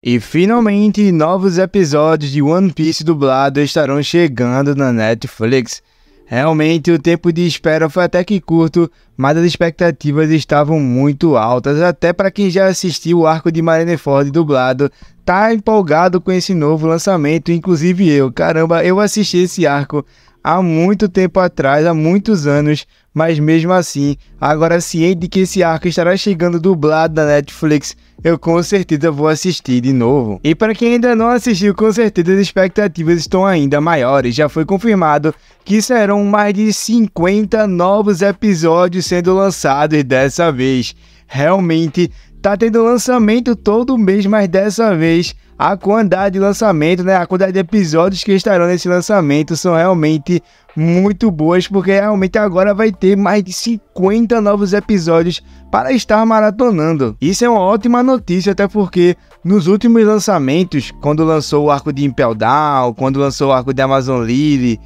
E finalmente, novos episódios de One Piece dublado estarão chegando na Netflix. Realmente, o tempo de espera foi até que curto, mas as expectativas estavam muito altas. Até para quem já assistiu o arco de Marineford dublado, tá empolgado com esse novo lançamento, inclusive eu. Caramba, eu assisti esse arco há muito tempo atrás, há muitos anos, mas mesmo assim, agora ciente de que esse arco estará chegando dublado na Netflix, eu com certeza vou assistir de novo. E para quem ainda não assistiu, com certeza as expectativas estão ainda maiores. Já foi confirmado que serão mais de 50 novos episódios sendo lançados dessa vez. Realmente, tá tendo lançamento todo mês, mas dessa vez a quantidade de lançamento, né? A quantidade de episódios que estarão nesse lançamento são realmente muito boas, porque realmente agora vai ter mais de 50 novos episódios para estar maratonando. Isso é uma ótima notícia, até porque nos últimos lançamentos, quando lançou o arco de Impel Down, quando lançou o arco de Amazon Lily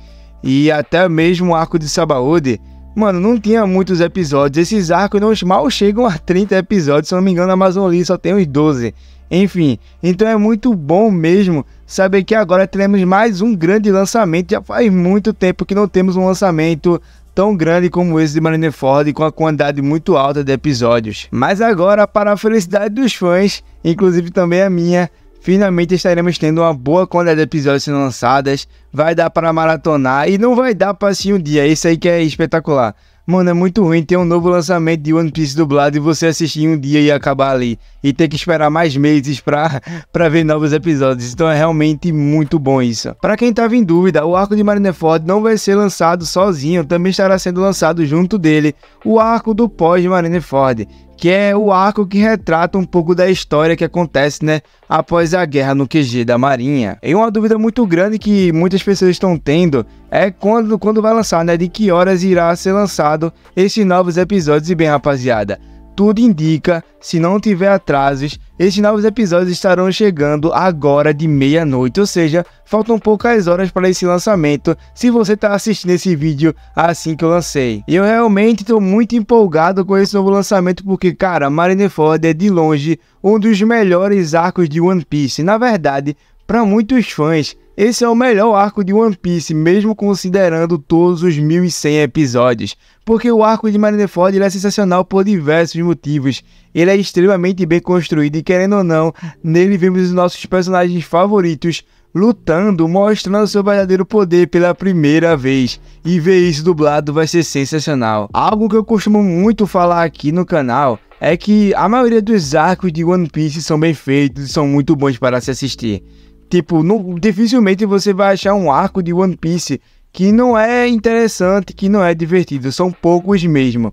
e até mesmo o arco de Sabaody, Mano, não tinha muitos episódios. Esses arcos não, mal chegam a 30 episódios. Se não me engano, a Amazon Lee só tem uns 12. Enfim, então é muito bom mesmo saber que agora teremos mais um grande lançamento. Já faz muito tempo que não temos um lançamento tão grande como esse de Marineford com a quantidade muito alta de episódios. Mas agora, para a felicidade dos fãs, inclusive também a minha, Finalmente estaremos tendo uma boa quantidade de episódios sendo lançadas. Vai dar para maratonar e não vai dar para assim um dia. Isso aí que é espetacular. Mano, é muito ruim ter um novo lançamento de One Piece dublado e você assistir um dia e acabar ali. E ter que esperar mais meses para ver novos episódios. Então é realmente muito bom isso. Para quem tava em dúvida, o arco de Marineford não vai ser lançado sozinho, também estará sendo lançado junto dele o arco do pós-Marineford, que é o arco que retrata um pouco da história que acontece, né, após a guerra no QG da Marinha. E uma dúvida muito grande que muitas pessoas estão tendo é quando, quando vai lançar, né, de que horas irá ser lançado esses novos episódios. E bem, rapaziada, tudo indica, se não tiver atrasos, esses novos episódios estarão chegando agora de meia-noite, ou seja, faltam poucas horas para esse lançamento se você está assistindo esse vídeo assim que eu lancei. eu realmente estou muito empolgado com esse novo lançamento porque, cara, Marineford é de longe um dos melhores arcos de One Piece. Na verdade, para muitos fãs, esse é o melhor arco de One Piece, mesmo considerando todos os 1100 episódios, porque o arco de Marineford é sensacional por diversos motivos. Ele é extremamente bem construído e, querendo ou não, nele vemos os nossos personagens favoritos lutando, mostrando seu verdadeiro poder pela primeira vez. E ver isso dublado vai ser sensacional. Algo que eu costumo muito falar aqui no canal é que a maioria dos arcos de One Piece são bem feitos e são muito bons para se assistir. Tipo, dificilmente você vai achar um arco de One Piece que não é interessante, que não é divertido, são poucos mesmo.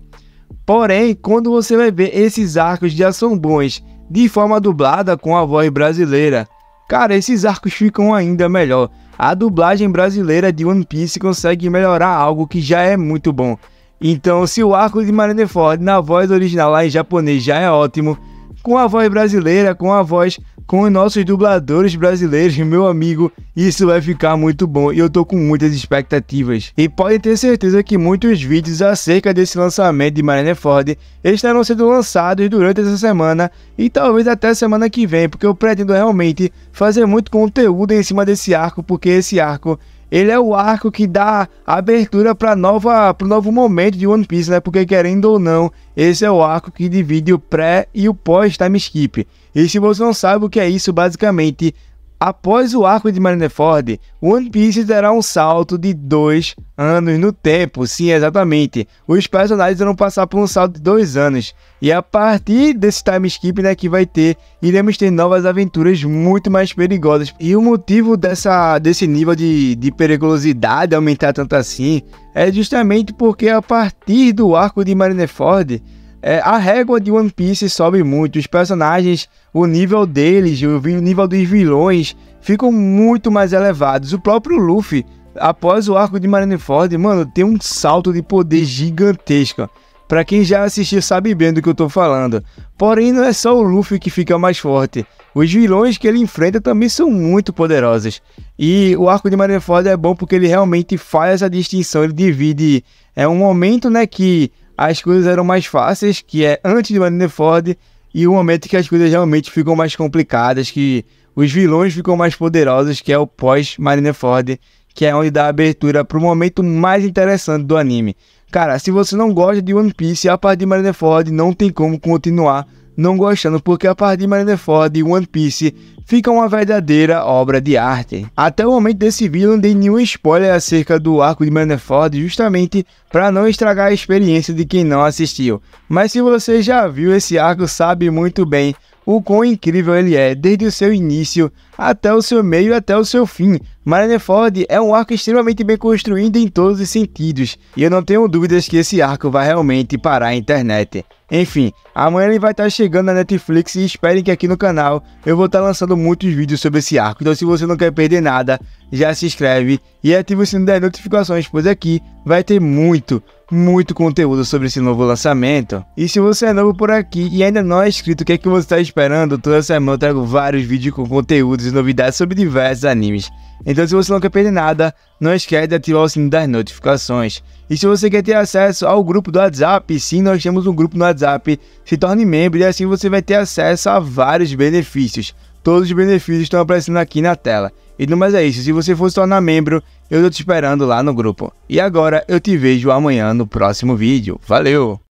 Porém, quando você vai ver esses arcos de ação bons de forma dublada com a voz brasileira, cara, esses arcos ficam ainda melhor. A dublagem brasileira de One Piece consegue melhorar algo que já é muito bom. Então, se o arco de Marineford na voz original lá em japonês já é ótimo, com a voz brasileira, com a voz com os nossos dubladores brasileiros, meu amigo, isso vai ficar muito bom e eu tô com muitas expectativas. E pode ter certeza que muitos vídeos acerca desse lançamento de Marineford Ford estarão sendo lançados durante essa semana e talvez até semana que vem, porque eu pretendo realmente fazer muito conteúdo em cima desse arco, porque esse arco ele é o arco que dá abertura para nova novo momento de One Piece, né? Porque querendo ou não, esse é o arco que divide o pré e o pós time skip. E se você não sabe o que é isso, basicamente, após o arco de Marineford, One Piece terá um salto de dois anos no tempo. Sim, exatamente. Os personagens irão passar por um salto de dois anos. E a partir desse time skip né, que vai ter, iremos ter novas aventuras muito mais perigosas. E o motivo dessa, desse nível de, de periculosidade aumentar tanto assim é justamente porque a partir do arco de Marineford é, a régua de One Piece sobe muito, os personagens, o nível deles, o nível dos vilões ficam muito mais elevados. O próprio Luffy, após o arco de Marineford, mano, tem um salto de poder gigantesco. Para quem já assistiu sabe bem do que eu tô falando. Porém, não é só o Luffy que fica mais forte. Os vilões que ele enfrenta também são muito poderosos. E o arco de Marineford é bom porque ele realmente faz essa distinção, ele divide é um momento, né, que as coisas eram mais fáceis, que é antes de Marineford, e o momento que as coisas realmente ficam mais complicadas, que os vilões ficam mais poderosos, que é o pós-Marineford, que é onde dá abertura para o momento mais interessante do anime. Cara, se você não gosta de One Piece, a parte de Marineford não tem como continuar não gostando porque a parte de Marineford e One Piece fica uma verdadeira obra de arte. Até o momento desse vídeo não dei nenhum spoiler acerca do arco de Marineford justamente para não estragar a experiência de quem não assistiu. Mas se você já viu esse arco sabe muito bem o quão incrível ele é, desde o seu início até o seu meio até o seu fim. Marineford é um arco extremamente bem construído em todos os sentidos, e eu não tenho dúvidas que esse arco vai realmente parar a internet. Enfim, amanhã ele vai estar tá chegando na Netflix e esperem que aqui no canal eu vou estar tá lançando muitos vídeos sobre esse arco. Então se você não quer perder nada, já se inscreve e ativa o sininho das notificações, pois aqui vai ter muito, muito conteúdo sobre esse novo lançamento. E se você é novo por aqui e ainda não é inscrito, o que é que você está esperando? Toda semana eu trago vários vídeos com conteúdos e novidades sobre diversos animes. Então se você não quer perder nada, não esquece de ativar o sininho das notificações. E se você quer ter acesso ao grupo do WhatsApp, sim, nós temos um grupo no WhatsApp. Se torne membro e assim você vai ter acesso a vários benefícios. Todos os benefícios estão aparecendo aqui na tela. E não mais é isso, se você for se tornar membro, eu estou te esperando lá no grupo. E agora eu te vejo amanhã no próximo vídeo. Valeu!